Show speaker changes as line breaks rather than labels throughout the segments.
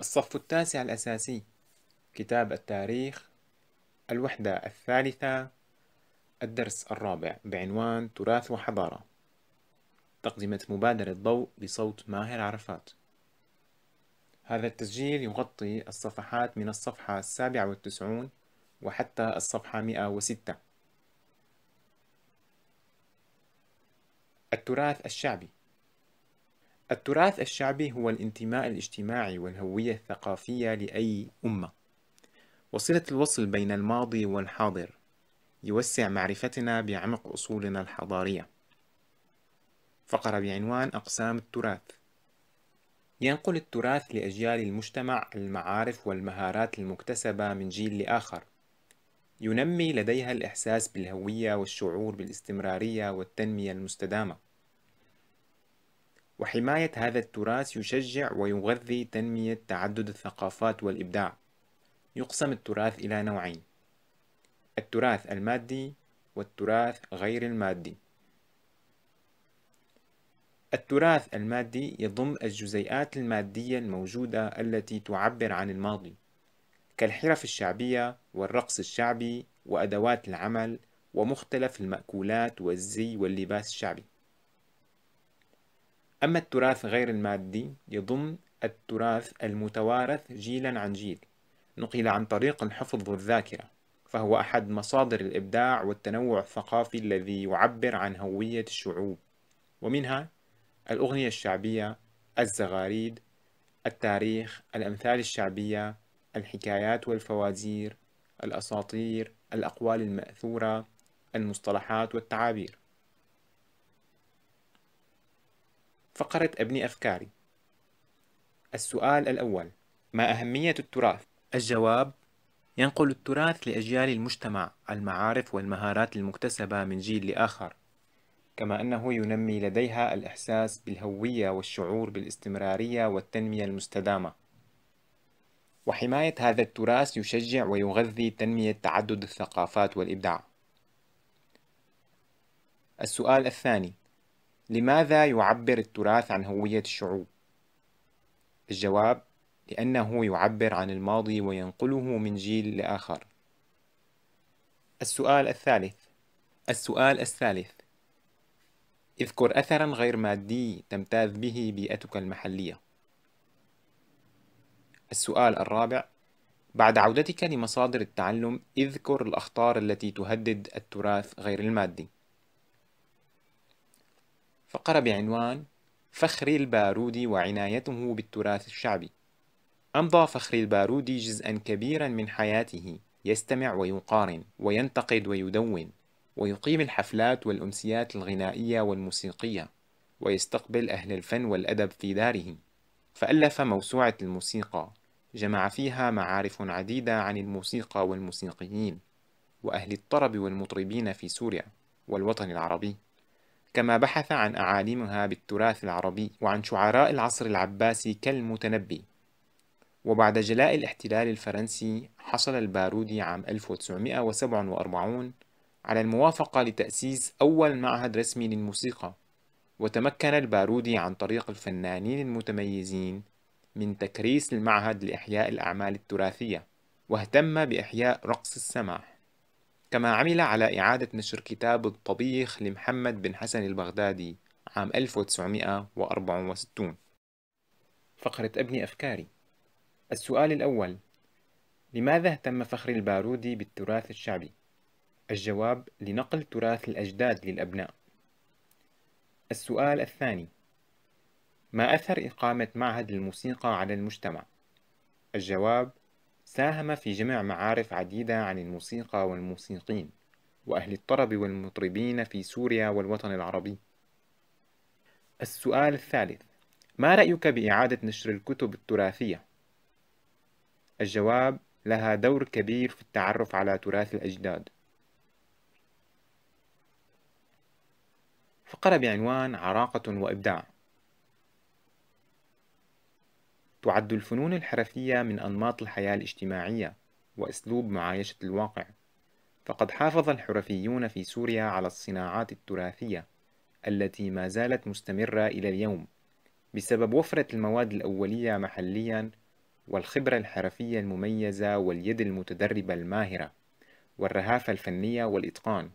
الصف التاسع الأساسي كتاب التاريخ الوحدة الثالثة الدرس الرابع بعنوان تراث وحضارة تقدمة مبادرة ضوء بصوت ماهر عرفات هذا التسجيل يغطي الصفحات من الصفحة السابعة والتسعون وحتى الصفحة مئة وستة التراث الشعبي التراث الشعبي هو الانتماء الاجتماعي والهوية الثقافية لأي أمة وصلة الوصل بين الماضي والحاضر يوسع معرفتنا بعمق أصولنا الحضارية فقرة بعنوان أقسام التراث ينقل التراث لأجيال المجتمع المعارف والمهارات المكتسبة من جيل لآخر ينمي لديها الإحساس بالهوية والشعور بالاستمرارية والتنمية المستدامة وحماية هذا التراث يشجع ويغذي تنمية تعدد الثقافات والإبداع يقسم التراث إلى نوعين التراث المادي والتراث غير المادي التراث المادي يضم الجزيئات المادية الموجودة التي تعبر عن الماضي كالحرف الشعبية والرقص الشعبي وأدوات العمل ومختلف المأكولات والزي واللباس الشعبي أما التراث غير المادي يضم التراث المتوارث جيلا عن جيل نقل عن طريق الحفظ والذاكرة فهو أحد مصادر الإبداع والتنوع الثقافي الذي يعبر عن هوية الشعوب ومنها الأغنية الشعبية الزغاريد التاريخ الأمثال الشعبية الحكايات والفوازير الأساطير الأقوال المأثورة المصطلحات والتعابير فقرة أبني أفكاري السؤال الأول ما أهمية التراث؟ الجواب ينقل التراث لأجيال المجتمع المعارف والمهارات المكتسبة من جيل لآخر كما أنه ينمي لديها الإحساس بالهوية والشعور بالاستمرارية والتنمية المستدامة وحماية هذا التراث يشجع ويغذي تنمية تعدد الثقافات والإبداع السؤال الثاني لماذا يعبر التراث عن هوية الشعوب؟ الجواب لأنه يعبر عن الماضي وينقله من جيل لآخر. السؤال الثالث السؤال الثالث اذكر أثرا غير مادي تمتاز به بيئتك المحلية. السؤال الرابع بعد عودتك لمصادر التعلم اذكر الأخطار التي تهدد التراث غير المادي. فقرة بعنوان فخري البارودي وعنايته بالتراث الشعبي أمضى فخري البارودي جزءا كبيرا من حياته يستمع ويقارن وينتقد ويدون ويقيم الحفلات والأمسيات الغنائية والموسيقية ويستقبل أهل الفن والأدب في داره فألف موسوعة الموسيقى جمع فيها معارف عديدة عن الموسيقى والموسيقيين وأهل الطرب والمطربين في سوريا والوطن العربي كما بحث عن أعالمها بالتراث العربي وعن شعراء العصر العباسي كالمتنبي وبعد جلاء الاحتلال الفرنسي حصل البارودي عام 1947 على الموافقة لتأسيس أول معهد رسمي للموسيقى وتمكن البارودي عن طريق الفنانين المتميزين من تكريس المعهد لإحياء الأعمال التراثية واهتم بإحياء رقص السماح كما عمل على إعادة نشر كتاب الطبيخ لمحمد بن حسن البغدادي عام 1964 فقرة أبني أفكاري السؤال الأول لماذا اهتم فخر البارودي بالتراث الشعبي؟ الجواب لنقل تراث الأجداد للأبناء السؤال الثاني ما أثر إقامة معهد الموسيقى على المجتمع؟ الجواب ساهم في جمع معارف عديدة عن الموسيقى والموسيقين وأهل الطرب والمطربين في سوريا والوطن العربي السؤال الثالث ما رأيك بإعادة نشر الكتب التراثية؟ الجواب لها دور كبير في التعرف على تراث الأجداد فقرة بعنوان عراقة وإبداع تعد الفنون الحرفية من أنماط الحياة الاجتماعية وأسلوب معايشة الواقع فقد حافظ الحرفيون في سوريا على الصناعات التراثية التي ما زالت مستمرة إلى اليوم بسبب وفرة المواد الأولية محلياً والخبرة الحرفية المميزة واليد المتدربة الماهرة والرهافة الفنية والإتقان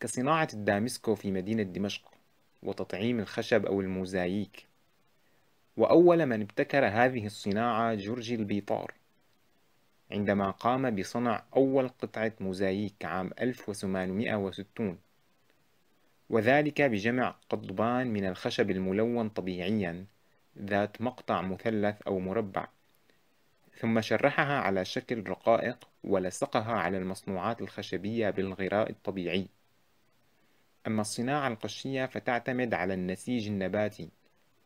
كصناعة الدامسكو في مدينة دمشق وتطعيم الخشب أو الموزاييك وأول من ابتكر هذه الصناعة جورجي البيطار عندما قام بصنع أول قطعة موزاييك عام 1860 وذلك بجمع قضبان من الخشب الملون طبيعيا ذات مقطع مثلث أو مربع ثم شرحها على شكل رقائق ولصقها على المصنوعات الخشبية بالغراء الطبيعي أما الصناعة القشية فتعتمد على النسيج النباتي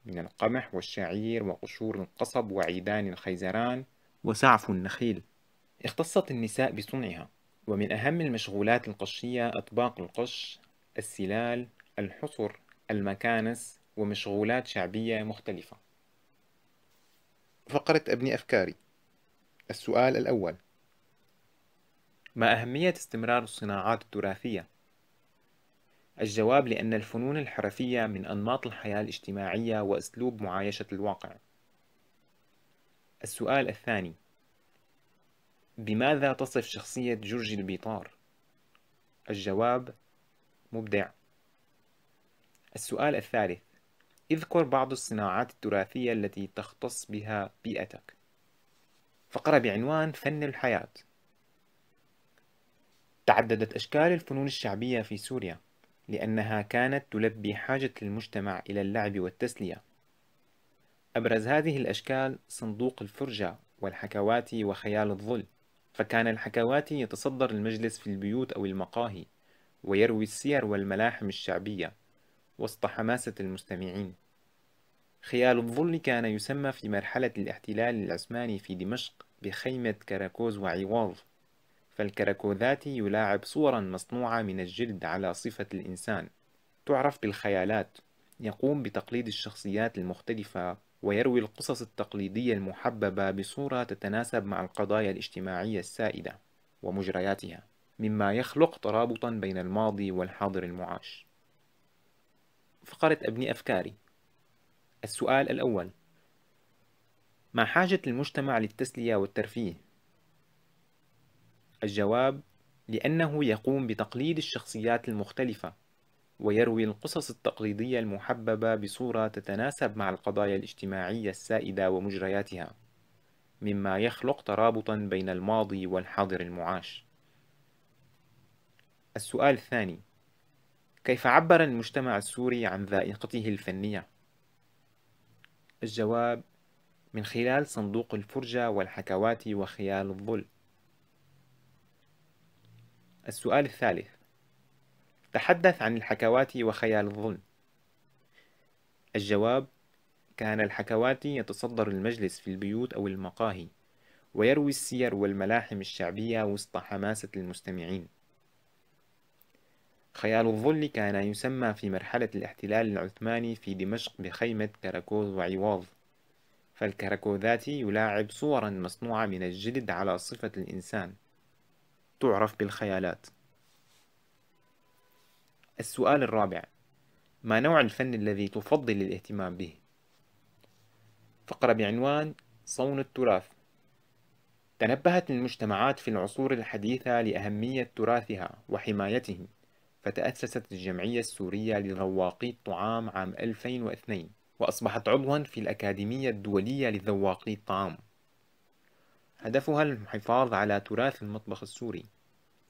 من القمح والشعير وقشور القصب وعيدان الخيزران وسعف النخيل اختصت النساء بصنعها ومن أهم المشغولات القشية أطباق القش السلال الحصر المكانس ومشغولات شعبية مختلفة فقرة أبني أفكاري السؤال الأول ما أهمية استمرار الصناعات التراثية الجواب لأن الفنون الحرفية من أنماط الحياة الاجتماعية وأسلوب معايشة الواقع. السؤال الثاني: بماذا تصف شخصية جورج البيطار؟ الجواب: مبدع. السؤال الثالث: اذكر بعض الصناعات التراثية التي تختص بها بيئتك. فقرة بعنوان فن الحياة. تعددت أشكال الفنون الشعبية في سوريا لأنها كانت تلبي حاجة المجتمع إلى اللعب والتسلية أبرز هذه الأشكال صندوق الفرجة والحكواتي وخيال الظل فكان الحكواتي يتصدر المجلس في البيوت أو المقاهي ويروي السير والملاحم الشعبية وسط حماسة المستمعين خيال الظل كان يسمى في مرحلة الاحتلال العثماني في دمشق بخيمة كراكوز وعيواظ فالكراكوذاتي يلاعب صورا مصنوعة من الجلد على صفة الإنسان تعرف بالخيالات يقوم بتقليد الشخصيات المختلفة ويروي القصص التقليدية المحببة بصورة تتناسب مع القضايا الاجتماعية السائدة ومجرياتها مما يخلق ترابطا بين الماضي والحاضر المعاش فقرة أبني أفكاري السؤال الأول ما حاجة المجتمع للتسلية والترفيه؟ الجواب لأنه يقوم بتقليد الشخصيات المختلفة ويروي القصص التقليدية المحببة بصورة تتناسب مع القضايا الاجتماعية السائدة ومجرياتها مما يخلق ترابطا بين الماضي والحاضر المعاش السؤال الثاني كيف عبر المجتمع السوري عن ذائقته الفنية؟ الجواب من خلال صندوق الفرجة والحكوات وخيال الظل السؤال الثالث تحدث عن الحكوات وخيال الظن الجواب كان الحكواتي يتصدر المجلس في البيوت أو المقاهي ويروي السير والملاحم الشعبية وسط حماسة المستمعين خيال الظل كان يسمى في مرحلة الاحتلال العثماني في دمشق بخيمة كراكوز وعواض فالكراكوذاتي يلاعب صورا مصنوعة من الجلد على صفة الإنسان تعرف بالخيالات السؤال الرابع ما نوع الفن الذي تفضل الاهتمام به؟ فقرة بعنوان صون التراث تنبهت المجتمعات في العصور الحديثة لأهمية تراثها وحمايته فتأسست الجمعية السورية لذواقي الطعام عام 2002 وأصبحت عضوا في الأكاديمية الدولية لذواقي الطعام هدفها الحفاظ على تراث المطبخ السوري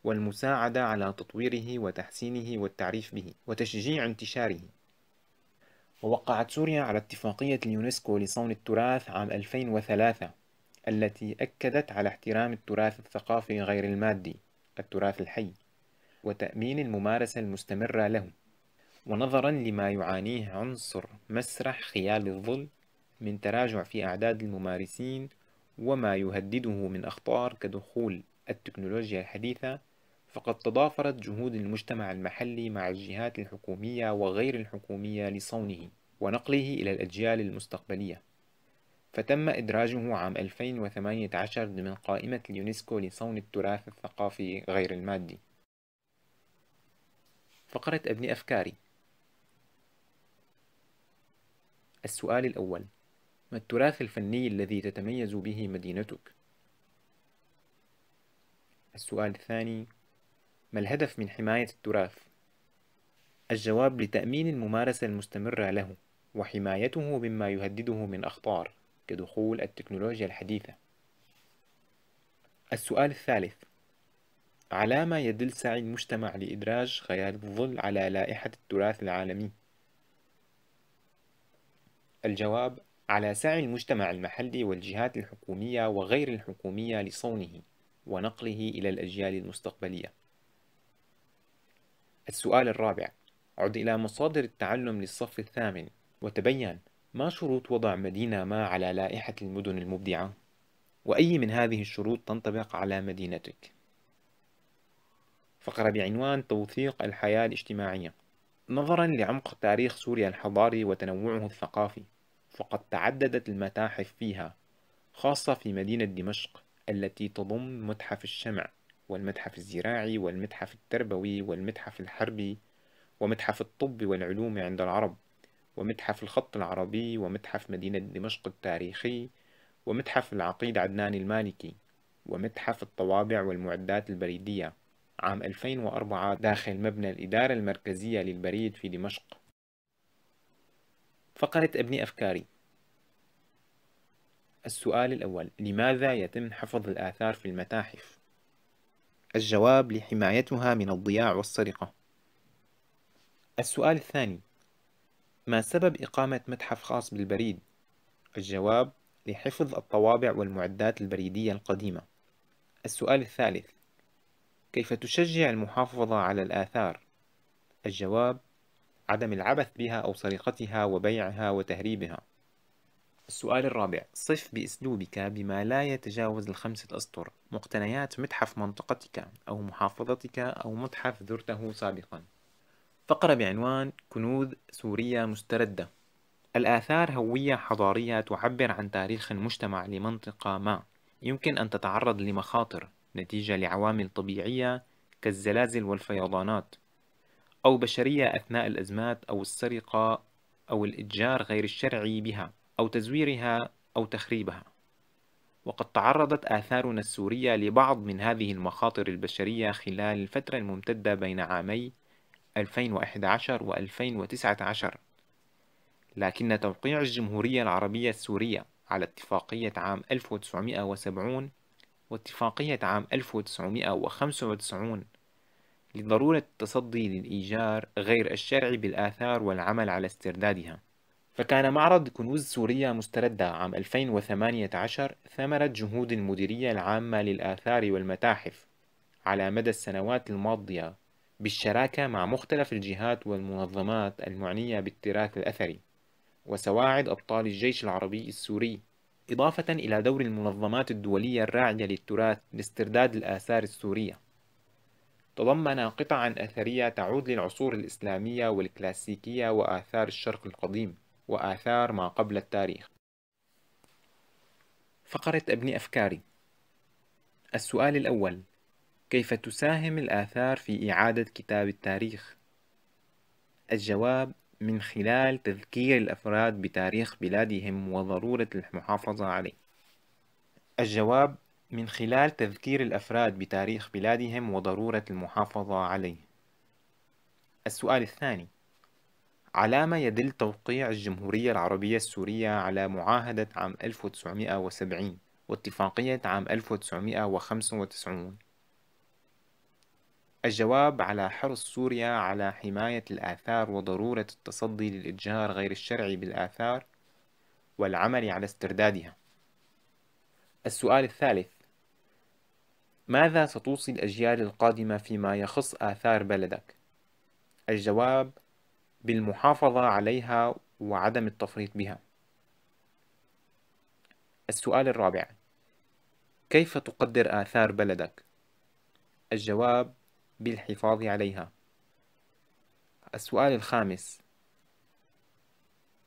والمساعدة على تطويره وتحسينه والتعريف به وتشجيع انتشاره ووقعت سوريا على اتفاقية اليونسكو لصون التراث عام 2003 التي أكدت على احترام التراث الثقافي غير المادي التراث الحي وتأمين الممارسة المستمرة له ونظرا لما يعانيه عنصر مسرح خيال الظل من تراجع في أعداد الممارسين وما يهدده من أخطار كدخول التكنولوجيا الحديثة فقد تضافرت جهود المجتمع المحلي مع الجهات الحكومية وغير الحكومية لصونه ونقله إلى الأجيال المستقبلية فتم إدراجه عام 2018 ضمن قائمة اليونسكو لصون التراث الثقافي غير المادي فقرة أبني أفكاري السؤال الأول ما التراث الفني الذي تتميز به مدينتك؟ السؤال الثاني ما الهدف من حماية التراث؟ الجواب لتأمين الممارسة المستمرة له وحمايته مما يهدده من أخطار كدخول التكنولوجيا الحديثة السؤال الثالث على ما يدل سعي المجتمع لإدراج خيال الظل على لائحة التراث العالمي؟ الجواب على سعي المجتمع المحلي والجهات الحكومية وغير الحكومية لصونه ونقله إلى الأجيال المستقبلية. السؤال الرابع: عد إلى مصادر التعلم للصف الثامن، وتبين ما شروط وضع مدينة ما على لائحة المدن المبدعة؟ وأي من هذه الشروط تنطبق على مدينتك؟ فقرة بعنوان توثيق الحياة الاجتماعية نظرا لعمق تاريخ سوريا الحضاري وتنوعه الثقافي فقد تعددت المتاحف فيها خاصة في مدينة دمشق التي تضم متحف الشمع والمتحف الزراعي والمتحف التربوي والمتحف الحربي ومتحف الطب والعلوم عند العرب ومتحف الخط العربي ومتحف مدينة دمشق التاريخي ومتحف العقيد عدنان المالكي ومتحف الطوابع والمعدات البريدية عام 2004 داخل مبنى الإدارة المركزية للبريد في دمشق فقرة أبني أفكاري السؤال الأول لماذا يتم حفظ الآثار في المتاحف؟ الجواب لحمايتها من الضياع والسرقة السؤال الثاني ما سبب إقامة متحف خاص بالبريد؟ الجواب لحفظ الطوابع والمعدات البريدية القديمة السؤال الثالث كيف تشجع المحافظة على الآثار؟ الجواب عدم العبث بها أو سرقتها وبيعها وتهريبها السؤال الرابع صف بأسلوبك بما لا يتجاوز الخمسة أسطر مقتنيات متحف منطقتك أو محافظتك أو متحف زرته سابقا فقرة بعنوان كنوز سورية مستردة الآثار هوية حضارية تعبر عن تاريخ المجتمع لمنطقة ما يمكن أن تتعرض لمخاطر نتيجة لعوامل طبيعية كالزلازل والفيضانات أو بشرية أثناء الأزمات أو السرقة أو الإتجار غير الشرعي بها أو تزويرها أو تخريبها وقد تعرضت آثارنا السورية لبعض من هذه المخاطر البشرية خلال الفترة الممتدة بين عامي 2011 و 2019 لكن توقيع الجمهورية العربية السورية على اتفاقية عام 1970 واتفاقية عام 1995 لضرورة التصدي للإيجار غير الشرعي بالآثار والعمل على استردادها فكان معرض كنوز سوريا مستردة عام 2018 ثمرة جهود المديرية العامة للآثار والمتاحف على مدى السنوات الماضية بالشراكة مع مختلف الجهات والمنظمات المعنية بالتراث الأثري وسواعد أبطال الجيش العربي السوري إضافة إلى دور المنظمات الدولية الراعية للتراث لاسترداد الآثار السورية تضمن قطعا أثرية تعود للعصور الإسلامية والكلاسيكية وآثار الشرق القديم وآثار ما قبل التاريخ فقرة أبني أفكاري السؤال الأول كيف تساهم الآثار في إعادة كتاب التاريخ؟ الجواب من خلال تذكير الأفراد بتاريخ بلادهم وضرورة المحافظة عليه الجواب من خلال تذكير الأفراد بتاريخ بلادهم وضرورة المحافظة عليه. السؤال الثاني: على ما يدل توقيع الجمهورية العربية السورية على معاهدة عام 1970 واتفاقية عام 1995 الجواب على حرص سوريا على حماية الآثار وضرورة التصدي للإتجار غير الشرعي بالآثار والعمل على استردادها. السؤال الثالث: ماذا ستوصي الأجيال القادمة فيما يخص آثار بلدك؟ الجواب بالمحافظة عليها وعدم التفريط بها. السؤال الرابع: كيف تقدر آثار بلدك؟ الجواب بالحفاظ عليها. السؤال الخامس: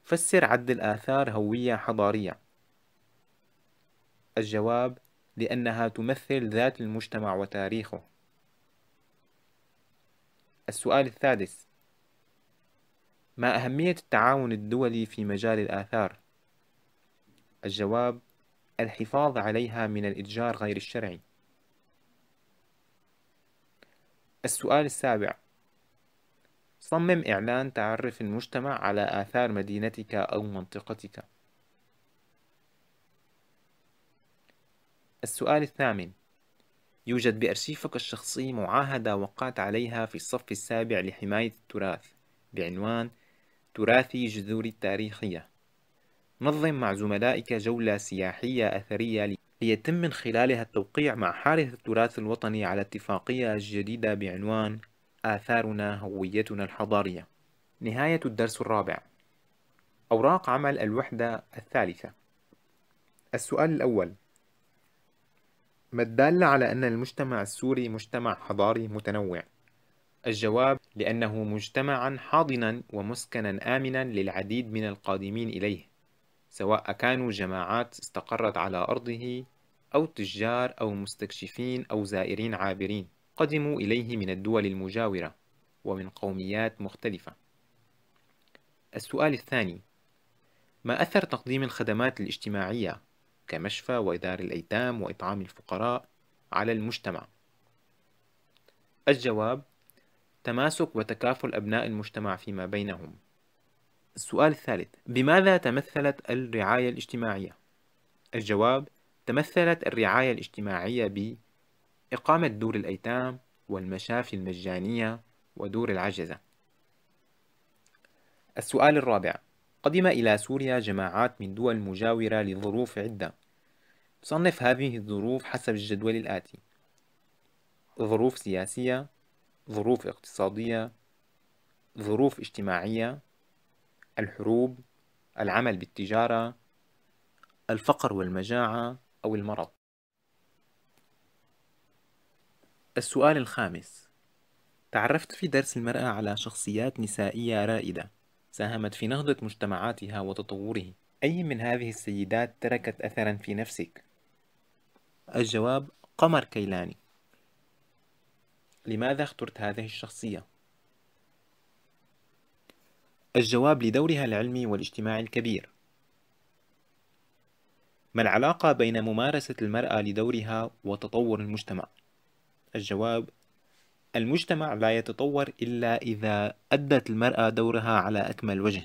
فسر عد الآثار هوية حضارية. الجواب لأنها تمثل ذات المجتمع وتاريخه السؤال السادس ما أهمية التعاون الدولي في مجال الآثار؟ الجواب الحفاظ عليها من الإتجار غير الشرعي السؤال السابع صمم إعلان تعرف المجتمع على آثار مدينتك أو منطقتك السؤال الثامن يوجد بأرشيفك الشخصي معاهدة وقعت عليها في الصف السابع لحماية التراث بعنوان تراثي جذوري التاريخية نظم مع زملائك جولة سياحية أثرية ليتم من خلالها التوقيع مع حارس التراث الوطني على اتفاقية جديدة بعنوان آثارنا هويتنا الحضارية نهاية الدرس الرابع أوراق عمل الوحدة الثالثة السؤال الأول ما الدالة على أن المجتمع السوري مجتمع حضاري متنوع الجواب لأنه مجتمعا حاضنا ومسكنا آمنا للعديد من القادمين إليه سواء كانوا جماعات استقرت على أرضه أو تجار أو مستكشفين أو زائرين عابرين قدموا إليه من الدول المجاورة ومن قوميات مختلفة السؤال الثاني ما أثر تقديم الخدمات الاجتماعية كمشفى وإدارة الأيتام وإطعام الفقراء على المجتمع الجواب تماسك وتكافل أبناء المجتمع فيما بينهم السؤال الثالث بماذا تمثلت الرعاية الاجتماعية؟ الجواب تمثلت الرعاية الاجتماعية بإقامة دور الأيتام والمشافي المجانية ودور العجزة السؤال الرابع قدم إلى سوريا جماعات من دول مجاورة لظروف عدة تصنف هذه الظروف حسب الجدول الآتي ظروف سياسية ظروف اقتصادية ظروف اجتماعية الحروب العمل بالتجارة الفقر والمجاعة أو المرض السؤال الخامس تعرفت في درس المرأة على شخصيات نسائية رائدة ساهمت في نهضة مجتمعاتها وتطوره أي من هذه السيدات تركت أثرا في نفسك؟ الجواب قمر كيلاني لماذا اخترت هذه الشخصية؟ الجواب لدورها العلمي والاجتماعي الكبير ما العلاقة بين ممارسة المرأة لدورها وتطور المجتمع؟ الجواب المجتمع لا يتطور إلا إذا أدت المرأة دورها على أكمل وجه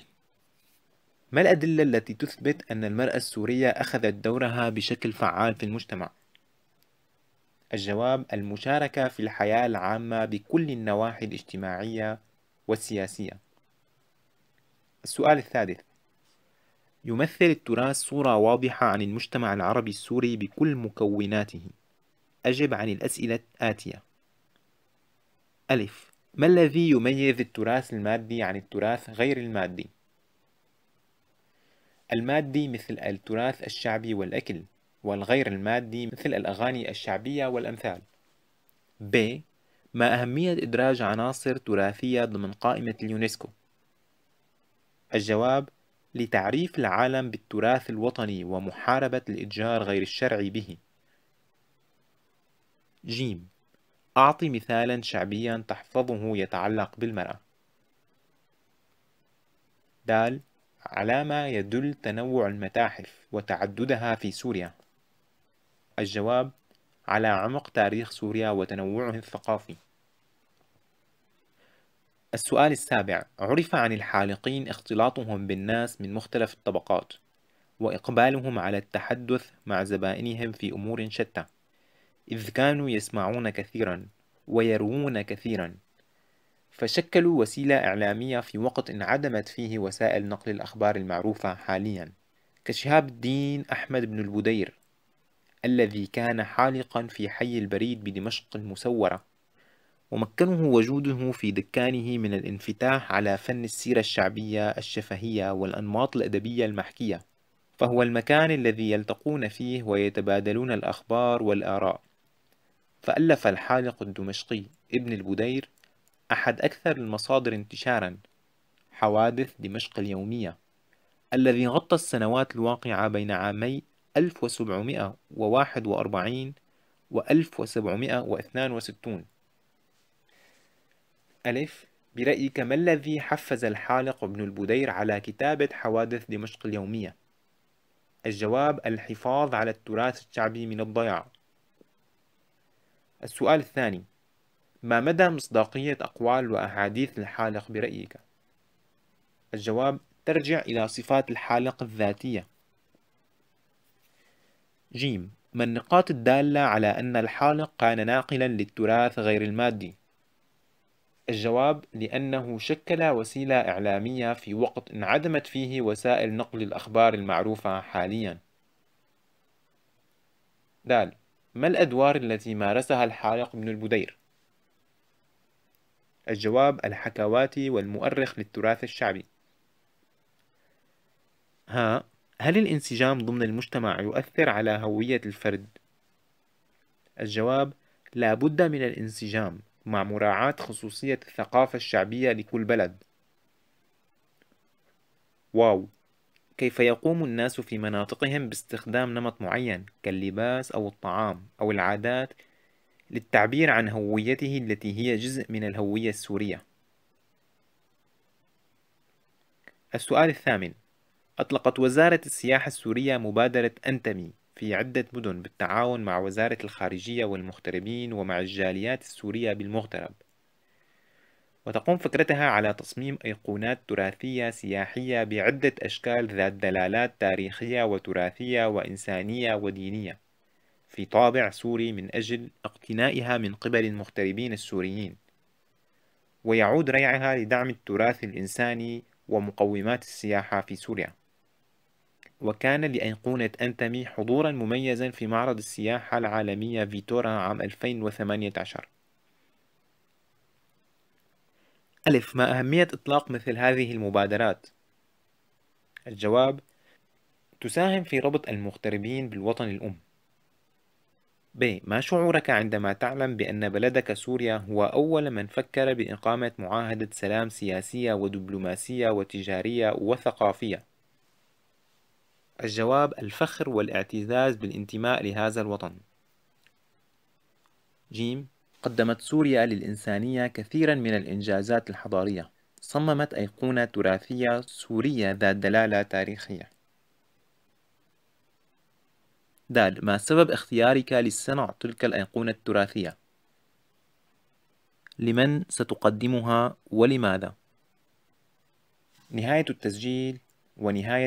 ما الأدلة التي تثبت أن المرأة السورية أخذت دورها بشكل فعال في المجتمع؟ الجواب المشاركة في الحياة العامة بكل النواحي الاجتماعية والسياسية. السؤال الثالث: يمثل التراث صورة واضحة عن المجتمع العربي السوري بكل مكوناته. أجب عن الأسئلة الآتية: ألف ما الذي يميز التراث المادي عن التراث غير المادي؟ المادي مثل التراث الشعبي والأكل والغير المادي مثل الأغاني الشعبية والأمثال ب ما أهمية إدراج عناصر تراثية ضمن قائمة اليونسكو؟ الجواب لتعريف العالم بالتراث الوطني ومحاربة الإتجار غير الشرعي به جيم أعطي مثالا شعبيا تحفظه يتعلق بالمرأة دال على ما يدل تنوع المتاحف وتعددها في سوريا الجواب على عمق تاريخ سوريا وتنوعه الثقافي السؤال السابع عرف عن الحالقين اختلاطهم بالناس من مختلف الطبقات وإقبالهم على التحدث مع زبائنهم في أمور شتى إذ كانوا يسمعون كثيرا ويروون كثيرا فشكلوا وسيلة إعلامية في وقت انعدمت فيه وسائل نقل الأخبار المعروفة حاليا كشهاب الدين أحمد بن البدير الذي كان حالقا في حي البريد بدمشق المسورة ومكنه وجوده في دكانه من الانفتاح على فن السيرة الشعبية الشفهية والأنماط الأدبية المحكية فهو المكان الذي يلتقون فيه ويتبادلون الأخبار والآراء فألف الحالق الدمشقي ابن البدير أحد أكثر المصادر انتشارا حوادث دمشق اليومية الذي غطى السنوات الواقعة بين عامي 1741 و 1762 ألف برأيك ما الذي حفز الحالق ابن البدير على كتابة حوادث دمشق اليومية؟ الجواب الحفاظ على التراث الشعبي من الضياع السؤال الثاني ما مدى مصداقية أقوال وأحاديث الحالق برأيك؟ الجواب ترجع إلى صفات الحالق الذاتية جيم ما النقاط الدالة على أن الحالق كان ناقلا للتراث غير المادي؟ الجواب لأنه شكل وسيلة إعلامية في وقت انعدمت فيه وسائل نقل الأخبار المعروفة حاليا دال ما الأدوار التي مارسها الحارق بن البدير؟ الجواب الحكواتي والمؤرخ للتراث الشعبي ها هل الانسجام ضمن المجتمع يؤثر على هوية الفرد؟ الجواب لا بد من الانسجام مع مراعاة خصوصية الثقافة الشعبية لكل بلد واو كيف يقوم الناس في مناطقهم باستخدام نمط معين كاللباس أو الطعام أو العادات للتعبير عن هويته التي هي جزء من الهوية السورية. السؤال الثامن أطلقت وزارة السياحة السورية مبادرة أنتمي في عدة مدن بالتعاون مع وزارة الخارجية والمغتربين ومع الجاليات السورية بالمغترب وتقوم فكرتها على تصميم أيقونات تراثية سياحية بعدة أشكال ذات دلالات تاريخية وتراثية وإنسانية ودينية في طابع سوري من أجل اقتنائها من قبل المغتربين السوريين ويعود ريعها لدعم التراث الإنساني ومقومات السياحة في سوريا وكان لأيقونة أنتمي حضورا مميزا في معرض السياحة العالمية فيتورا عام 2018 ألف ما أهمية إطلاق مثل هذه المبادرات؟ الجواب تساهم في ربط المغتربين بالوطن الأم ب ما شعورك عندما تعلم بأن بلدك سوريا هو أول من فكر بإقامة معاهدة سلام سياسية ودبلوماسية وتجارية وثقافية؟ الجواب الفخر والاعتزاز بالانتماء لهذا الوطن جيم قدمت سوريا للإنسانية كثيرا من الإنجازات الحضارية صممت أيقونة تراثية سورية ذات دلالة تاريخية دال ما سبب اختيارك لصنع تلك الأيقونة التراثية؟ لمن ستقدمها ولماذا؟ نهاية التسجيل ونهاية